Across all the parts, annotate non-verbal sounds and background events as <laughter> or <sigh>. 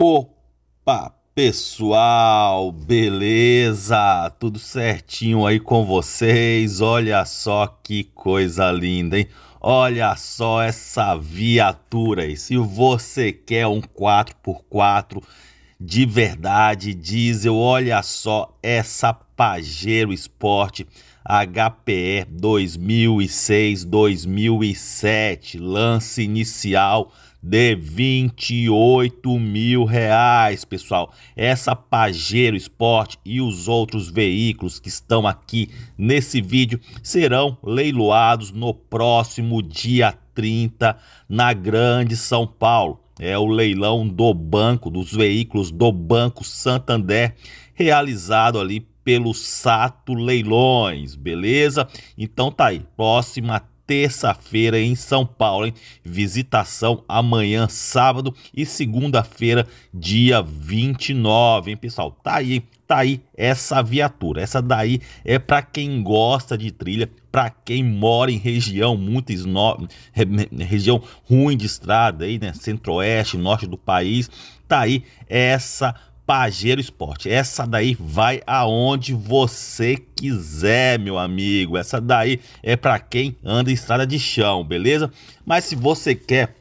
Opa, pessoal, beleza? Tudo certinho aí com vocês? Olha só que coisa linda, hein? Olha só essa viatura. aí. se você quer um 4x4 de verdade, diesel, olha só essa Pajero Sport HPE 2006-2007, lance inicial de 28 mil reais, pessoal. Essa Pajero Sport e os outros veículos que estão aqui nesse vídeo serão leiloados no próximo dia 30 na Grande São Paulo. É o leilão do banco, dos veículos do Banco Santander, realizado ali pelo Sato Leilões, beleza? Então tá aí, próxima terça-feira em São Paulo, hein? Visitação amanhã, sábado e segunda-feira, dia 29, hein, pessoal? Tá aí, tá aí essa viatura. Essa daí é para quem gosta de trilha, para quem mora em região muito esno... região ruim de estrada aí, né? Centro-oeste, norte do país. Tá aí essa Pajero Esporte. Essa daí vai aonde você quiser, meu amigo. Essa daí é para quem anda em estrada de chão, beleza? Mas se você quer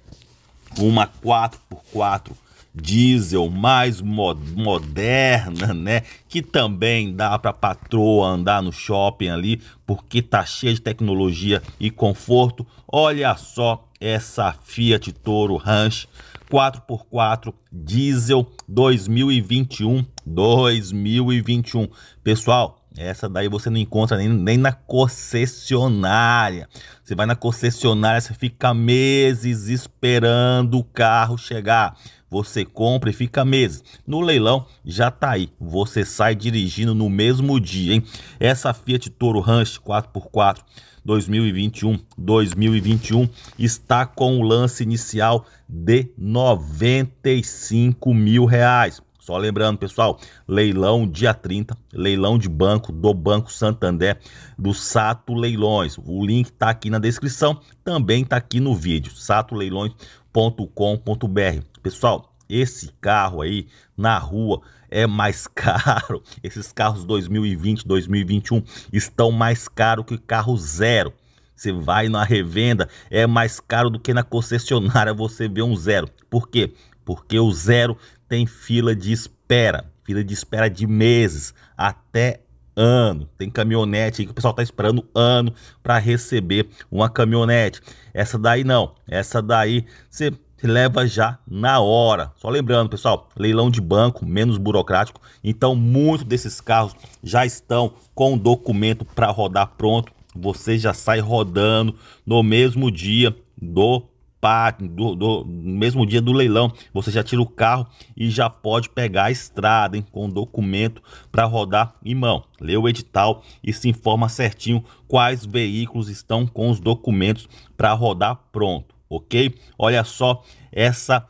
uma 4x4 diesel mais moderna, né? Que também dá para patroa andar no shopping ali, porque tá cheia de tecnologia e conforto. Olha só essa Fiat Toro Ranch 4x4 diesel 2021. 2021. Pessoal, essa daí você não encontra nem, nem na concessionária. Você vai na concessionária, você fica meses esperando o carro chegar. Você compra e fica meses. No leilão já tá aí. Você sai dirigindo no mesmo dia, hein? Essa Fiat Toro Ranch 4x4 2021. 2021 está com o lance inicial de 95 mil reais. Só lembrando, pessoal, leilão dia 30, leilão de banco do Banco Santander, do Sato Leilões. O link está aqui na descrição, também está aqui no vídeo, satoleilões.com.br. Pessoal, esse carro aí na rua é mais caro. <laughs> Esses carros 2020, 2021 estão mais caros que carro zero. Você vai na revenda, é mais caro do que na concessionária você vê um zero. Por quê? Porque o zero tem fila de espera, fila de espera de meses até ano. Tem caminhonete que o pessoal tá esperando ano para receber uma caminhonete. Essa daí não, essa daí você te leva já na hora. Só lembrando, pessoal, leilão de banco, menos burocrático. Então, muitos desses carros já estão com o documento para rodar pronto. Você já sai rodando no mesmo dia do do, do, mesmo dia do leilão, você já tira o carro e já pode pegar a estrada hein, com o documento para rodar em mão. Lê o edital e se informa certinho quais veículos estão com os documentos para rodar pronto ok? Olha só essa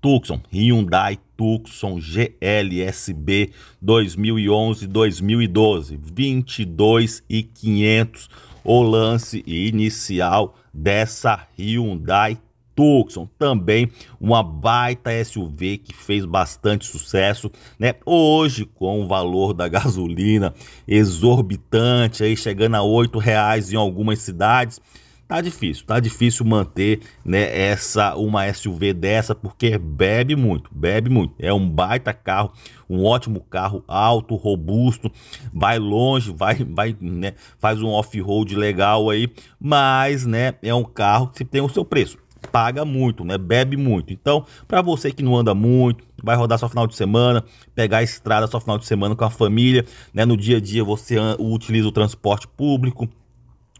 Tucson, Hyundai Tucson GLSB 2011-2012, 22,500 e o lance inicial dessa Hyundai Tucson, também uma baita SUV que fez bastante sucesso, né? Hoje com o valor da gasolina exorbitante aí chegando a R$ reais em algumas cidades, tá difícil, tá difícil manter, né, essa uma SUV dessa porque bebe muito, bebe muito. É um baita carro, um ótimo carro, alto, robusto, vai longe, vai vai, né, faz um off-road legal aí, mas, né, é um carro que tem o seu preço paga muito, né? Bebe muito. Então, para você que não anda muito, vai rodar só final de semana, pegar a estrada só final de semana com a família, né? No dia a dia você utiliza o transporte público,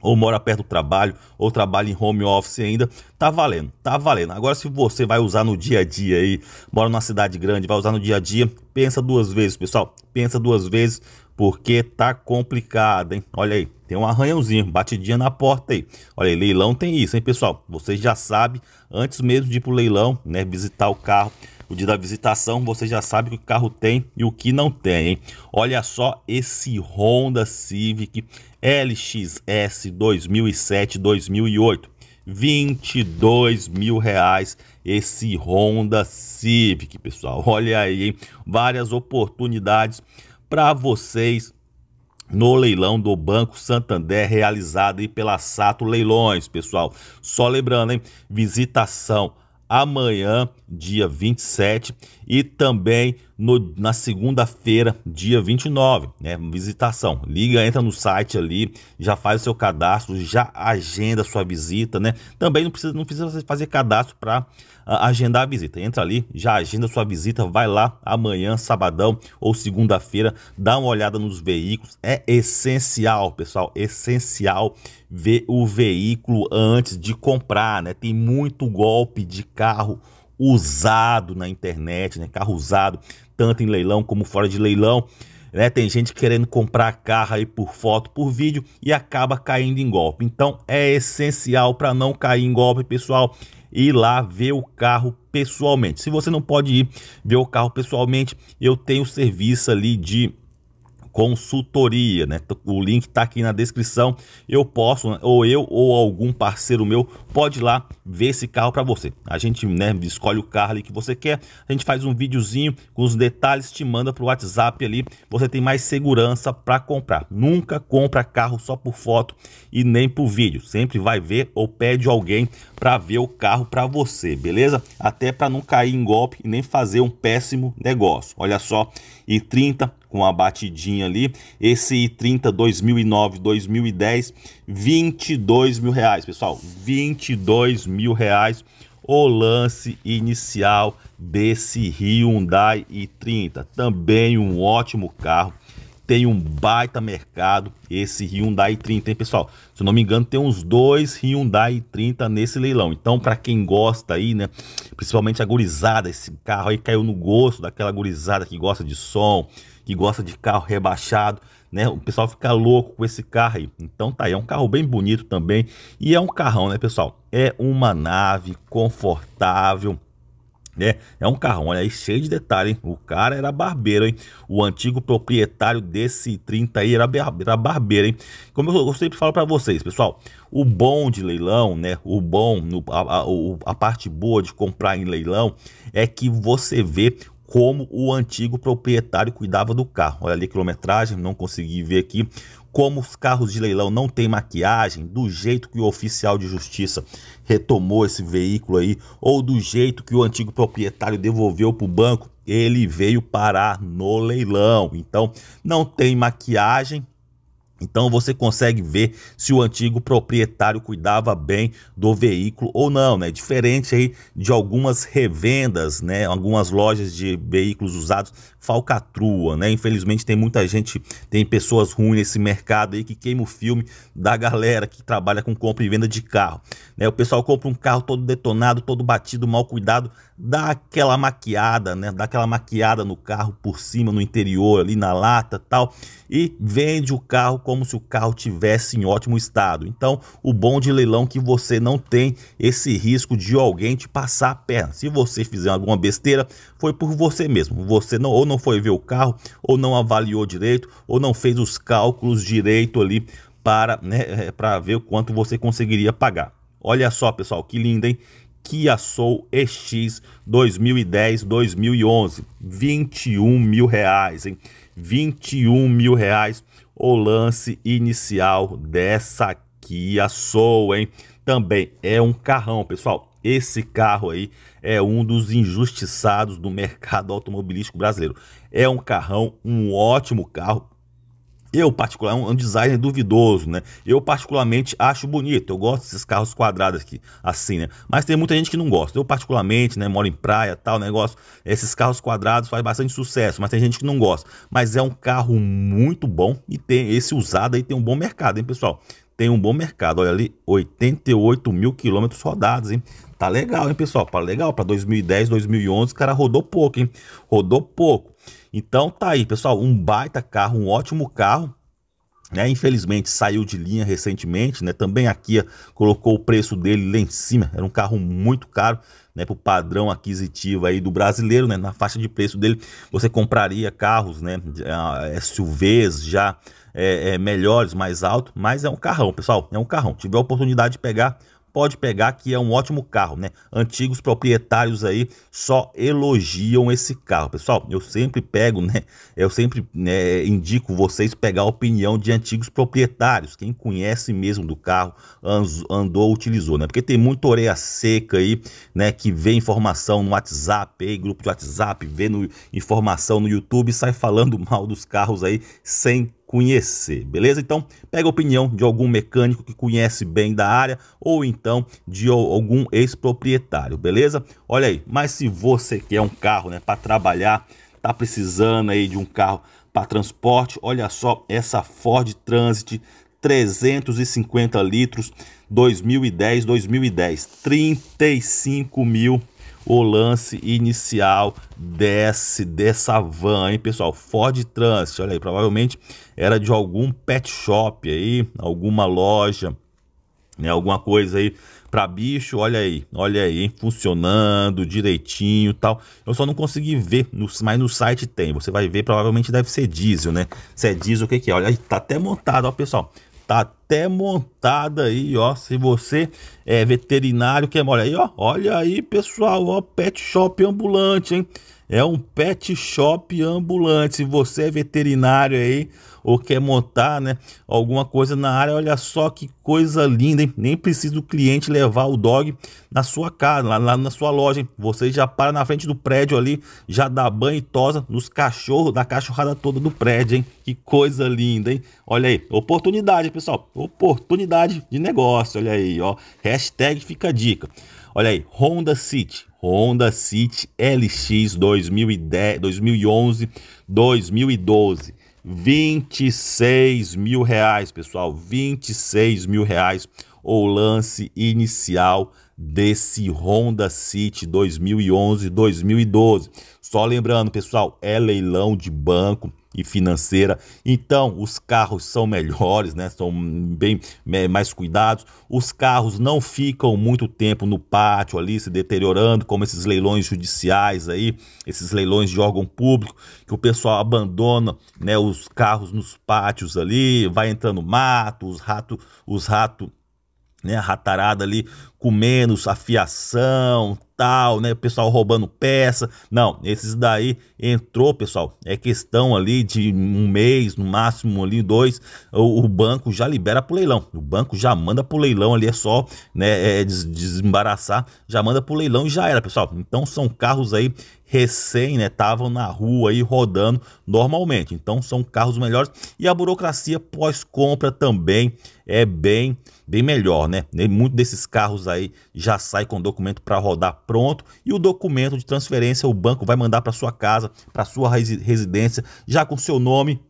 ou mora perto do trabalho, ou trabalha em home office ainda, tá valendo, tá valendo. Agora, se você vai usar no dia a dia aí, mora numa cidade grande, vai usar no dia a dia, pensa duas vezes, pessoal, pensa duas vezes, porque tá complicado, hein? Olha aí, tem um arranhãozinho, batidinha na porta aí. Olha aí, leilão tem isso, hein, pessoal? Vocês já sabem, antes mesmo de ir pro leilão, né, visitar o carro, o dia da visitação você já sabe o que o carro tem e o que não tem, hein? Olha só esse Honda Civic LXS 2007-2008. 22 mil reais esse Honda Civic, pessoal. Olha aí, hein? várias oportunidades para vocês no leilão do Banco Santander realizado aí pela Sato Leilões, pessoal. Só lembrando, hein? Visitação amanhã, dia 27, e também no, na segunda-feira, dia 29, né? Visitação. Liga, entra no site ali, já faz o seu cadastro, já agenda a sua visita, né? Também não precisa, não precisa fazer cadastro para uh, ah, agendar a visita. Entra ali, já agenda a sua visita, vai lá amanhã, sabadão ou segunda-feira, dá uma olhada nos veículos. É essencial, pessoal, essencial ver o veículo antes de comprar, né? Tem muito golpe de carro usado na internet, né? Carro usado tanto em leilão como fora de leilão. Né? Tem gente querendo comprar carro aí por foto, por vídeo e acaba caindo em golpe. Então é essencial para não cair em golpe, pessoal, ir lá ver o carro pessoalmente. Se você não pode ir ver o carro pessoalmente, eu tenho serviço ali de consultoria, né? O link está aqui na descrição. Eu posso, né, ou eu ou algum parceiro meu, pode ir lá ver esse carro para você. A gente, né, escolhe o carro ali que você quer, a gente faz um videozinho com os detalhes, te manda pro WhatsApp ali. Você tem mais segurança para comprar. Nunca compra carro só por foto e nem por vídeo. Sempre vai ver ou pede alguém para ver o carro para você, beleza? Até para não cair em golpe e nem fazer um péssimo negócio. Olha só, I30 com a batidinha ali. Esse I30 2009, 2010, 22 mil reais, pessoal. 22 mil reais o lance inicial desse Hyundai i30. Também um ótimo carro, tem um baita mercado esse Hyundai 30, hein, pessoal? Se eu não me engano, tem uns dois Hyundai 30 nesse leilão. Então, para quem gosta aí, né, principalmente a gurizada, esse carro aí caiu no gosto daquela gurizada que gosta de som, que gosta de carro rebaixado, né? O pessoal fica louco com esse carro aí. Então, tá aí, é um carro bem bonito também e é um carrão, né, pessoal? É uma nave confortável, é, é um carro, olha aí, cheio de detalhe, hein? O cara era barbeiro, hein? O antigo proprietário desse 30 aí era, era barbeiro, hein? Como eu, eu sempre falo para vocês, pessoal, o bom de leilão, né? O bom, no, a, a, a parte boa de comprar em leilão é que você vê como o antigo proprietário cuidava do carro. Olha ali a quilometragem, não consegui ver aqui como os carros de leilão não têm maquiagem, do jeito que o oficial de justiça retomou esse veículo aí, ou do jeito que o antigo proprietário devolveu para o banco, ele veio parar no leilão. Então, não tem maquiagem, então você consegue ver se o antigo proprietário cuidava bem do veículo ou não, né? Diferente aí de algumas revendas, né? Algumas lojas de veículos usados falcatrua, né? Infelizmente tem muita gente, tem pessoas ruins nesse mercado aí que queima o filme da galera que trabalha com compra e venda de carro, né? O pessoal compra um carro todo detonado, todo batido, mal cuidado, dá aquela maquiada, né? Dá aquela maquiada no carro por cima, no interior, ali na lata, tal, e vende o carro como se o carro tivesse em ótimo estado. Então, o bom de leilão é que você não tem esse risco de alguém te passar a perna. Se você fizer alguma besteira, foi por você mesmo. Você não ou não foi ver o carro, ou não avaliou direito, ou não fez os cálculos direito ali para, né, é, é, para ver o quanto você conseguiria pagar. Olha só, pessoal, que lindo, hein? Kia Soul EX 2010-2011, 21 mil reais, hein? 21 mil reais o lance inicial dessa Kia Soul, hein? Também é um carrão, pessoal. Esse carro aí é um dos injustiçados do mercado automobilístico brasileiro. É um carrão, um ótimo carro, eu, particularmente, é um é design duvidoso, né? Eu, particularmente, acho bonito. Eu gosto desses carros quadrados aqui, assim, né? Mas tem muita gente que não gosta. Eu, particularmente, né? Moro em praia, tal negócio. Esses carros quadrados faz bastante sucesso, mas tem gente que não gosta. Mas é um carro muito bom e tem esse usado aí tem um bom mercado, hein, pessoal? Tem um bom mercado. Olha ali, 88 mil quilômetros rodados, hein? Tá legal, hein, pessoal? Tá legal. Para 2010, 2011, o cara rodou pouco, hein? Rodou pouco. Então tá aí, pessoal. Um baita carro, um ótimo carro. Né? Infelizmente saiu de linha recentemente, né? Também a Kia colocou o preço dele lá em cima. Era um carro muito caro, né? Para o padrão aquisitivo aí do brasileiro, né? Na faixa de preço dele, você compraria carros, né? Ah, SUVs já é, é, melhores, mais alto, mas é um carrão, pessoal. É um carrão. Tiver a oportunidade de pegar, pode pegar que é um ótimo carro, né? Antigos proprietários aí só elogiam esse carro. Pessoal, eu sempre pego, né? Eu sempre né, indico vocês pegar a opinião de antigos proprietários, quem conhece mesmo do carro, andou, utilizou, né? Porque tem muita orelha seca aí, né, que vê informação no WhatsApp, aí, grupo de WhatsApp, vê no, informação no YouTube e sai falando <laughs> mal dos carros aí sem conhecer, beleza? Então, pega a opinião de algum mecânico que conhece bem da área ou então de algum ex-proprietário, beleza? Olha aí, mas se você quer é um carro, né, para trabalhar, tá precisando aí de um carro para transporte, olha só essa Ford Transit 350 litros 2010 2010 35 mil o lance inicial desse, dessa van, hein, pessoal? Ford Transit, olha aí, provavelmente era de algum pet shop aí, alguma loja, né, alguma coisa aí para bicho, olha aí, olha aí, funcionando direitinho tal. Eu só não consegui ver, mas no site tem. Você vai ver, provavelmente deve ser diesel, né? Se é diesel, o que que é? Olha, aí, tá até montado, ó, pessoal. Tá até montada aí, ó. Se você é veterinário, que mora aí, ó. Olha aí, pessoal, ó, pet shop ambulante, hein? é um pet shop ambulante. Se você é veterinário aí ou quer montar, né, alguma coisa na área, olha só que coisa linda, hein? Nem precisa o cliente levar o dog na sua casa, lá, lá, na sua loja. Hein? Você já para na frente do prédio ali, já dá banho e tosa nos cachorros, da cachorrada toda do prédio, hein? Que coisa linda, hein? Olha aí, oportunidade, pessoal. Oportunidade de negócio, olha aí, ó. Hashtag fica a dica. Olha aí, Honda City, Honda City LX 2010, 2011, 2012. 26 mil reais, pessoal. 26 mil reais o lance inicial desse Honda City 2011-2012. Só lembrando, pessoal, é leilão de banco e financeira. Então, os carros são melhores, né? São bem mais cuidados. Os carros não ficam muito tempo no pátio ali se deteriorando, como esses leilões judiciais aí, esses leilões de órgão público, que o pessoal abandona, né, os carros nos pátios ali, vai entrando mato, os ratos, os ratos né, a ratarada ali comendo menos afiação, tal, né? O pessoal roubando peça. Não, esses daí entrou, pessoal. É questão ali de um mês, no máximo ali dois, o, o banco já libera pro leilão. O banco já manda pro leilão ali, é só né, é, é des desembaraçar, já manda pro leilão e já era, pessoal. Então são carros aí recém, né, estavam na rua aí rodando normalmente. Então são carros melhores e a burocracia pós-compra também é bem bem melhor, né? Muito desses carros aí já sai com documento para rodar pronto e o documento de transferência o banco vai mandar para sua casa, para sua residência, já com seu nome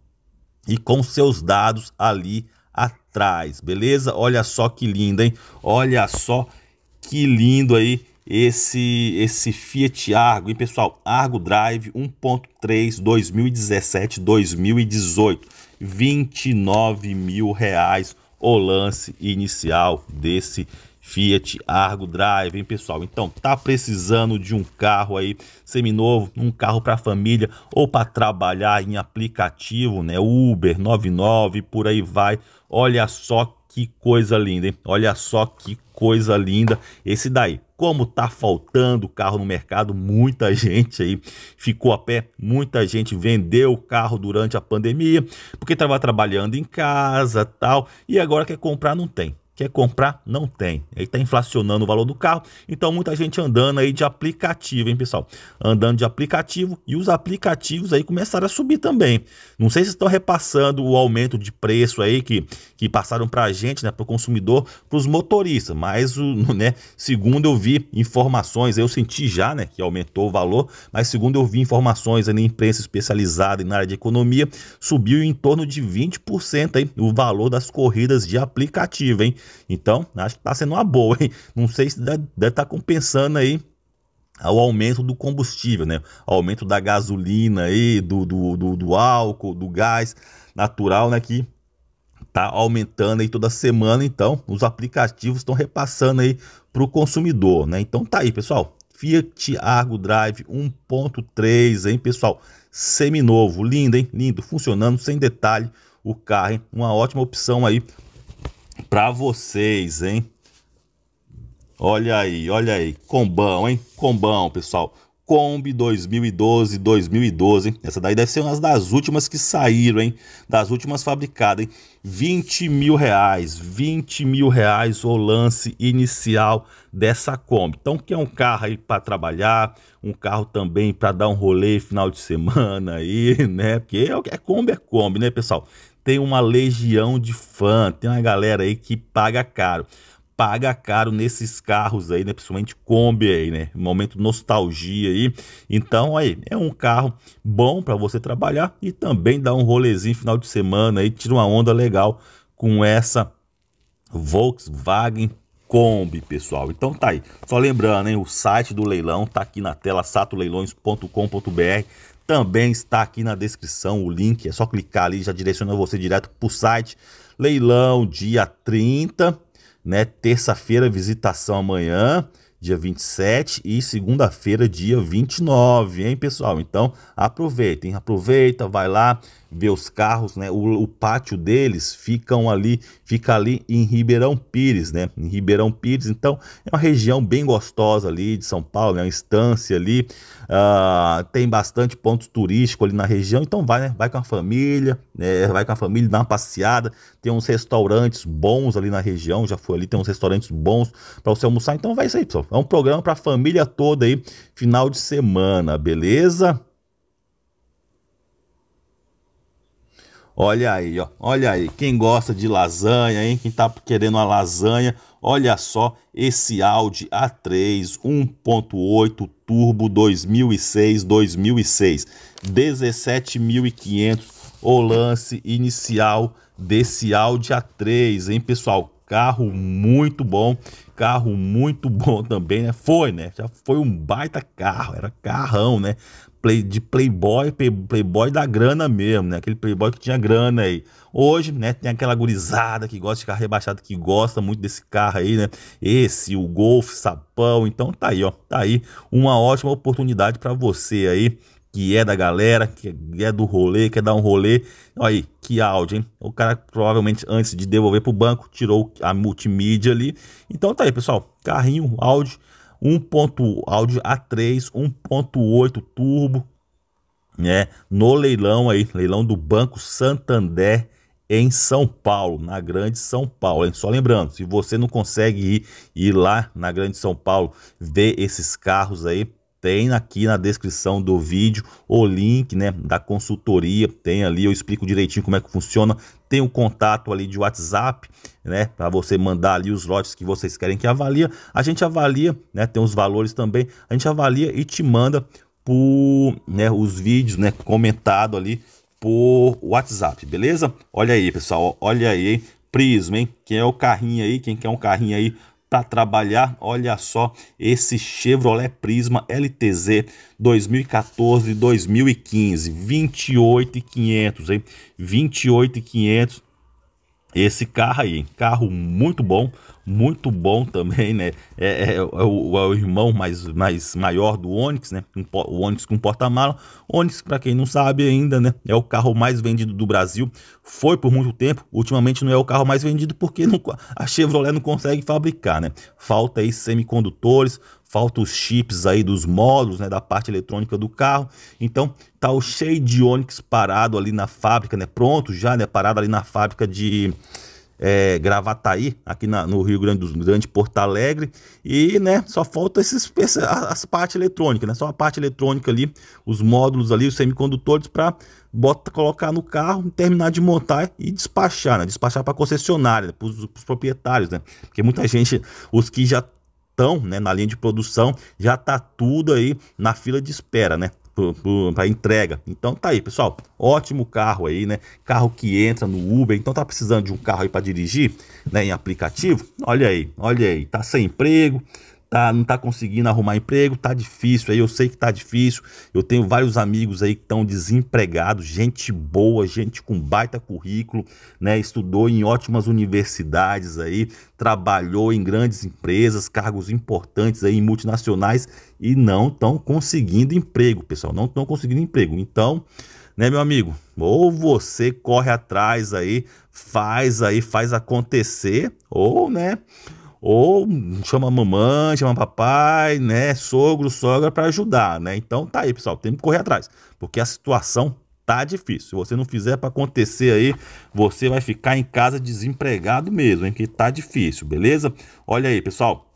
e com seus dados ali atrás, beleza? Olha só que lindo, hein? Olha só que lindo aí esse esse Fiat Argo, hein, pessoal? Argo Drive 1.3 2017 2018, 29 mil reais o lance inicial desse Fiat Argo Drive, hein, pessoal? Então, tá precisando de um carro aí seminovo, um carro para família ou para trabalhar em aplicativo, né? Uber, 99, por aí vai. Olha só que coisa linda, hein? Olha só que coisa linda esse daí. Como tá faltando carro no mercado, muita <laughs> gente aí ficou a pé, muita gente vendeu o carro durante a pandemia, porque estava trabalhando em casa, tal, e agora quer comprar não tem quer comprar, não tem. Aí tá inflacionando o valor do carro, então muita gente andando aí de aplicativo, hein, pessoal? Andando de aplicativo e os aplicativos aí começaram a subir também. Não sei se estão repassando o aumento de preço aí que, que passaram para a gente, né, para o consumidor, para os motoristas, mas o, <laughs> né, segundo eu vi informações, eu senti já, né, que aumentou o valor, mas segundo eu vi informações aí na imprensa especializada na área de economia, subiu em torno de 20% aí o valor das corridas de aplicativo, hein? Então, acho que está sendo uma boa, hein? Não sei se deve estar tá compensando aí ao aumento do combustível, né? O aumento da gasolina aí, do, do, do, do, álcool, do gás natural, né? Que tá aumentando aí toda semana, então os aplicativos estão repassando aí para o consumidor, né? Então tá aí, pessoal. Fiat Argo Drive 1.3, hein, pessoal? Seminovo, lindo, hein? Lindo, funcionando sem detalhe o carro, hein? Uma ótima opção aí para vocês, hein? Olha aí, olha aí. Combão, hein? Combão, pessoal. Kombi 2012, 2012, hein? Essa daí deve ser uma das últimas que saíram, hein? Das últimas fabricadas, hein? 20 mil reais, 20 mil reais o lance inicial dessa Kombi. Então, que é um carro aí para trabalhar, um carro também para dar um rolê final de semana aí, <laughs> né? Porque é, é Kombi, é Kombi, né, pessoal? tem uma legião de fã, tem uma galera aí que paga caro. Paga caro nesses carros aí, né? Principalmente Kombi aí, né? Momento nostalgia aí. Então, aí, é um carro bom para você trabalhar e também dar um rolezinho final de semana aí, tira uma onda legal com essa Volkswagen Kombi, pessoal. Então tá aí. Só lembrando, hein, o site do leilão tá aqui na tela, satoleilões.com.br. Também está aqui na descrição o link, é só clicar ali, já direciona você direto para o site. Leilão dia 30, né? Terça-feira, visitação amanhã, dia 27 e segunda-feira, dia 29, hein, pessoal? Então, aproveitem, aproveita, vai lá, ver os carros, né? O, o, pátio deles ficam ali, fica ali em Ribeirão Pires, né? Em Ribeirão Pires, então é uma região bem gostosa ali de São Paulo, né? Uma estância ali, uh, tem bastante pontos turísticos ali na região, então vai, né? Vai com a família, né? Vai com a família, dá uma passeada, tem uns restaurantes bons ali na região, já foi ali, tem uns restaurantes bons para você almoçar, então vai isso aí, pessoal. É um programa para a família toda aí, final de semana, beleza? Olha aí, ó. Olha aí. Quem gosta de lasanha, hein? Quem tá querendo uma lasanha, olha só esse Audi A3 1.8 turbo 2006 2006. 17.500 o lance inicial desse Audi A3, hein, pessoal? Carro muito bom, carro muito bom também, né? Foi, né? Já foi um baita carro, era carrão, né? play, de playboy, playboy da grana mesmo, né? Aquele playboy que tinha grana aí. Hoje, né, tem aquela gurizada que gosta de carro rebaixado, que gosta muito desse carro aí, né? Esse, o Golf, Sapão. Então tá aí, ó. Tá aí uma ótima oportunidade para você aí que é da galera, que é do rolê, quer dar um rolê. Olha aí, que áudio, hein? O cara provavelmente antes de devolver para o banco tirou a multimídia ali. Então tá aí, pessoal. Carrinho, áudio um ponto áudio A3, 1.8 turbo, né? No leilão aí, leilão do Banco Santander em São Paulo, na Grande São Paulo. Só lembrando, se você não consegue ir, ir lá na Grande São Paulo ver esses carros aí, tem aqui na descrição do vídeo o link né, da consultoria, tem ali, eu explico direitinho como é que funciona, tem o um contato ali de WhatsApp, né, para você mandar ali os lotes que vocês querem que avalia, a gente avalia, né, tem os valores também, a gente avalia e te manda por, né, os vídeos, né, comentado ali por WhatsApp, beleza? Olha aí, pessoal, olha aí, hein? Prisma, hein? Quem é o carrinho aí, quem quer um carrinho aí para trabalhar, olha só, esse Chevrolet Prisma LTZ 2014-2015, 28,500, hein? 28,500 esse carro aí, carro muito bom, muito bom também, né? É, é, é, o, é, o, irmão mais, mais maior do Onix, né? O Onix com porta-mala. Onix, para quem não sabe ainda, né? É o carro mais vendido do Brasil. Foi por muito tempo. Ultimamente não é o carro mais vendido porque não, a Chevrolet não consegue fabricar, né? Falta aí semicondutores, falta os chips aí dos módulos, né, da parte eletrônica do carro. Então, tá o cheio de Onix parado ali na fábrica, né, pronto já, né, parado ali na fábrica de é, Gravataí, aqui na, no Rio Grande do Grande, Porto Alegre. E né, só falta esses, essa, as partes eletrônicas, né? Só a parte eletrônica ali, os módulos ali, os semicondutores para bota colocar no carro, terminar de montar e despachar, né? Despachar para concessionária, para os proprietários, né? Porque muita gente, os que já estão né, na linha de produção, já tá tudo aí na fila de espera, né? para entrega. Então tá aí, pessoal. Ótimo carro aí, né? Carro que entra no Uber. Então tá precisando de um carro aí para dirigir, né, em aplicativo? Olha aí, olha aí, tá sem emprego, tá, não tá conseguindo arrumar emprego, tá difícil aí, eu sei que tá difícil. Eu tenho vários amigos aí que estão desempregados, gente boa, gente com baita currículo, né? Estudou em ótimas universidades aí, trabalhou em grandes empresas, cargos importantes aí em multinacionais e não estão conseguindo emprego, pessoal, não estão conseguindo emprego. Então, né, meu amigo, ou você corre atrás aí, faz aí, faz acontecer, ou, né, ou chama mamãe, chama papai, né, sogro, sogra para ajudar, né? Então tá aí, pessoal, tem que correr atrás, porque a situação tá difícil. Se você não fizer para acontecer aí, você vai ficar em casa desempregado mesmo, hein? Que tá difícil, beleza? Olha aí, pessoal,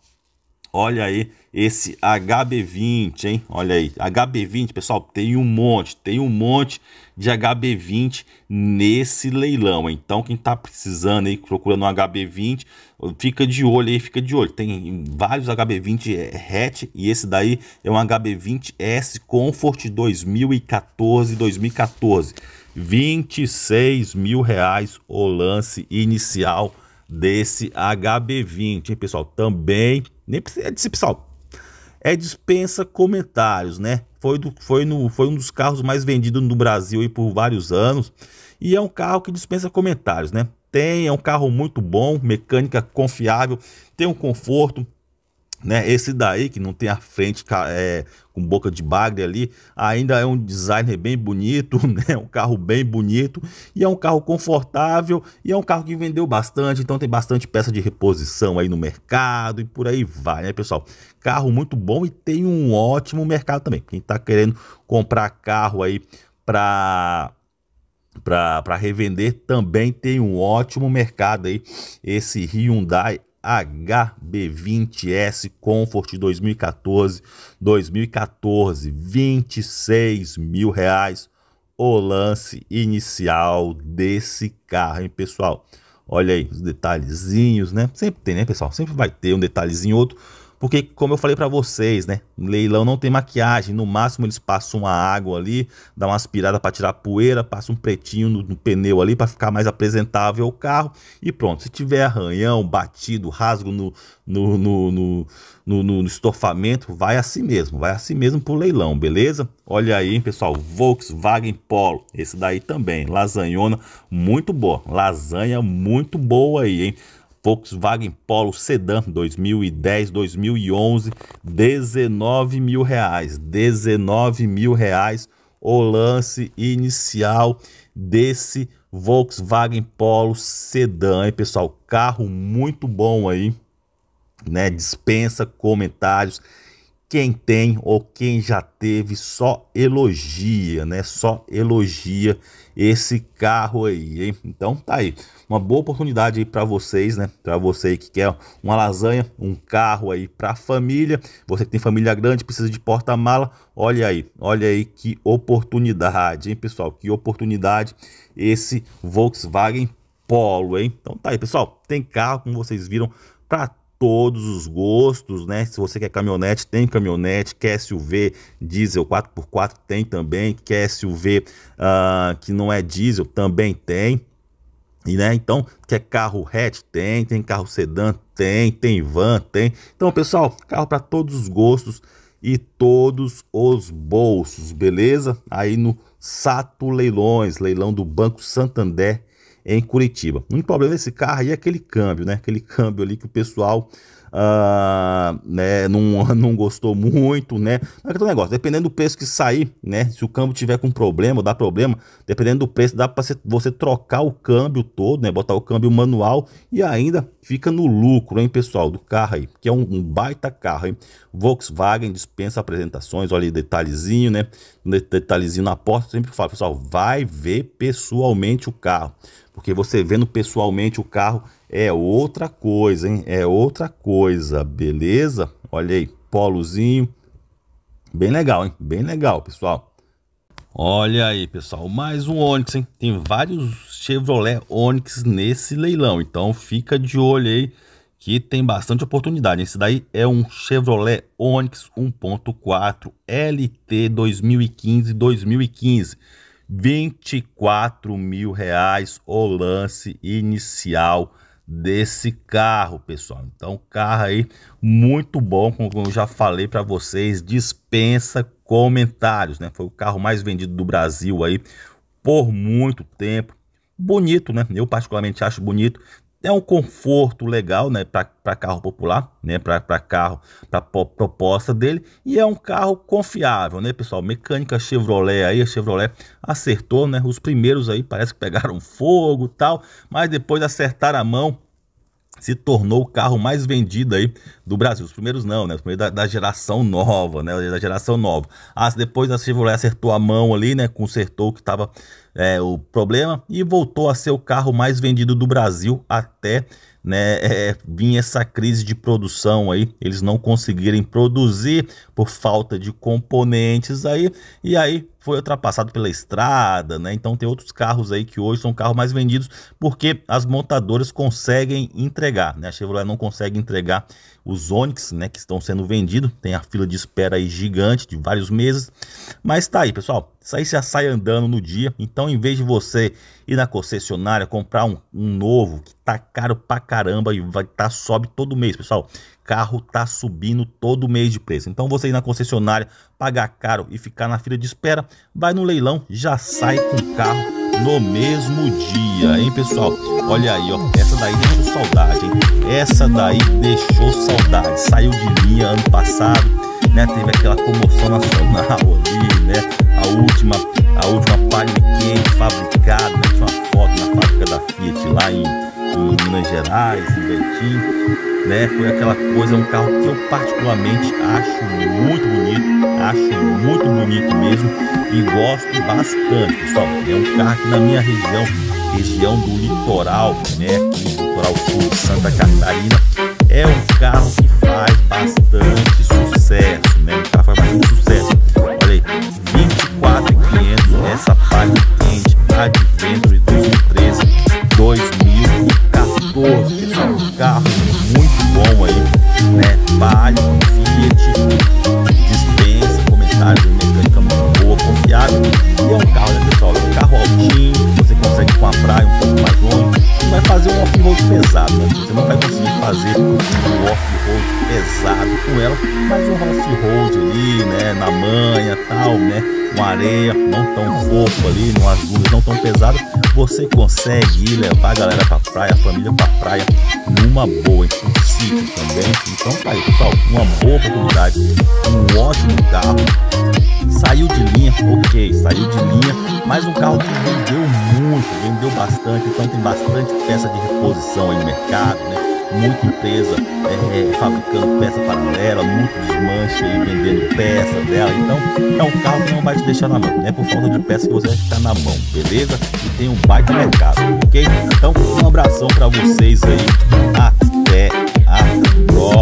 Olha aí esse HB20, hein? Olha aí, HB20, pessoal, tem um monte, tem um monte de HB20 nesse leilão. Então, quem tá precisando aí, procurando um HB20, fica de olho aí, fica de olho. Tem vários HB20 é, hatch e esse daí é um HB20S Comfort 2014, 2014. 26 mil reais o lance inicial desse HB20, hein, pessoal? Também nem precisa, é pessoal é dispensa comentários, né? Foi, do, foi, no, foi um dos carros mais vendidos no Brasil aí por vários anos. E é um carro que dispensa comentários, né? Tem, é um carro muito bom, mecânica confiável, tem um conforto, né? Esse daí, que não tem a frente é, com boca de bagre ali, ainda é um designer bem bonito, <laughs> né? um carro bem bonito, e é um carro confortável, e é um carro que vendeu bastante, então tem bastante peça de reposição aí no mercado e por aí vai, né, pessoal? Carro muito bom e tem um ótimo mercado também. Quem está querendo comprar carro aí para para revender também tem um ótimo mercado aí esse Hyundai HB20S Comfort 2014, 2014, 26 mil reais o lance inicial desse carro, hein, pessoal? Olha aí os detalhezinhos, né? Sempre tem, né, pessoal? Sempre vai ter um detalhezinho outro, porque como eu falei para vocês, né, leilão não tem maquiagem, no máximo eles passam uma água ali, dá uma aspirada para tirar a poeira, passa um pretinho no, no pneu ali para ficar mais apresentável o carro e pronto. Se tiver arranhão, batido, rasgo no no, no, no, no, no estofamento, vai assim mesmo, vai assim mesmo pro leilão, beleza? Olha aí, pessoal, Volkswagen Polo, esse daí também, lasanhona muito boa, lasanha muito boa aí, hein? Volkswagen Polo Sedan 2010, 2011, 19 mil reais, 19 mil reais o lance inicial desse Volkswagen Polo Sedan, hein, pessoal? Carro muito bom aí, né? Dispensa comentários quem tem ou quem já teve só elogia, né? Só elogia esse carro aí, hein? Então tá aí, uma boa oportunidade aí para vocês, né? Para você que quer uma lasanha, um carro aí para família, você que tem família grande, precisa de porta-mala, olha aí, olha aí que oportunidade, hein, pessoal? Que oportunidade esse Volkswagen Polo, hein? Então tá aí, pessoal, tem carro, como vocês viram, para todos os gostos, né? Se você quer caminhonete, tem caminhonete, quer SUV diesel 4x4, tem também, quer SUV uh, ah, que não é diesel, também tem. E, né, então, quer carro hatch? Tem, tem carro sedã? Tem, tem van? Tem. Então, pessoal, carro para todos os gostos e todos os bolsos, beleza? Aí no Sato Leilões, leilão do Banco Santander em Curitiba. O único problema desse carro aí é aquele câmbio, né? Aquele câmbio ali que o pessoal uh, né, não, <laughs> não gostou muito, né? Mas é aquele negócio, dependendo do preço que sair, né? Se o câmbio tiver com problema, dá problema, dependendo do preço, dá para você trocar o câmbio todo, né? Botar o câmbio manual e ainda fica no lucro, hein, pessoal, do carro aí, que é um, um baita carro, hein? Volkswagen dispensa apresentações, olha aí, detalhezinho, né? Detalhezinho na porta, sempre falo, pessoal, vai ver pessoalmente o carro, porque você vendo pessoalmente o carro é outra coisa, hein? É outra coisa, beleza? Olha aí, polozinho. Bem legal, hein? Bem legal, pessoal. Olha aí, pessoal, mais um Onix, hein? Tem vários Chevrolet Onix nesse leilão, então fica de olho aí que tem bastante oportunidade. Esse daí é um Chevrolet Onix 1.4 LT 2015-2015, 24 mil reais o lance inicial desse carro, pessoal. Então, carro aí muito bom, como eu já falei para vocês, dispensa comentários, né? Foi o carro mais vendido do Brasil aí por muito tempo. Bonito, né? Eu particularmente acho bonito. É um conforto legal, né, para carro popular, né, para carro, para proposta dele, e é um carro confiável, né, pessoal? Mecânica Chevrolet aí, a Chevrolet acertou, né? Os primeiros aí parece que pegaram <laughs> fogo, tal, mas depois acertar a mão se tornou o carro mais vendido aí do Brasil. Os primeiros não, né? Os primeiros da, da geração nova, né? Da geração nova. Ah, depois a Chevrolet acertou a mão ali, né? Consertou o que estava é, o problema e voltou a ser o carro mais vendido do Brasil até né, é, vinha essa crise de produção aí, eles não conseguirem produzir por falta de componentes aí, e aí foi ultrapassado pela estrada, né? Então tem outros carros aí que hoje são carros mais vendidos porque as montadoras conseguem entregar, né? A Chevrolet não consegue entregar os Onix, né, que estão sendo vendidos. Tem a fila de espera aí gigante de vários meses. Mas tá aí, pessoal. Isso aí já sai andando no dia. Então, em vez de você ir na concessionária comprar um, um novo que tá caro pra caramba e vai tá sobe todo mês, pessoal carro tá subindo todo mês de preço. Então você ir na concessionária, pagar caro e ficar na fila de espera, vai no leilão, já sai com o carro no mesmo dia, hein, pessoal? Olha aí, ó, essa daí deixou saudade, hein? Essa daí deixou saudade. Saiu de linha ano passado, né? Teve aquela comoção nacional ali, né? A última, a última palha quente fabricada, né? Tinha uma da Fiat lá em, em Minas Gerais, em Betim, né? Foi aquela coisa, um carro que eu particularmente acho muito bonito, acho muito bonito mesmo e gosto bastante, pessoal. É um carro que na minha região, região do litoral, né? Aqui, litoral sul de Santa Catarina, é um carro que faz bastante sucesso. pesada. Você não vai conseguir fazer um off-road pesado com ela, mas um off-road ali, né? Na manha tal, né? Uma areia não tão pouco ali, não dunas não tão pesado. você consegue levar a galera pra praia, a família pra praia, numa boa, em um sítio também. Então tá aí, pessoal, uma boa oportunidade, um ótimo carro saiu de linha, ok, saiu de linha, mas um carro que vendeu muito, vendeu bastante, então tem bastante peça de reposição aí no mercado, né? Muita empresa é, é, fabricando peça paralela, muito desmanche aí vendendo peça dela. Então é um carro que não vai te deixar na mão, né? Por falta de peça que você vai ficar na mão, beleza? E tem um baita mercado, ok? Então um abração para vocês aí. Até a próxima.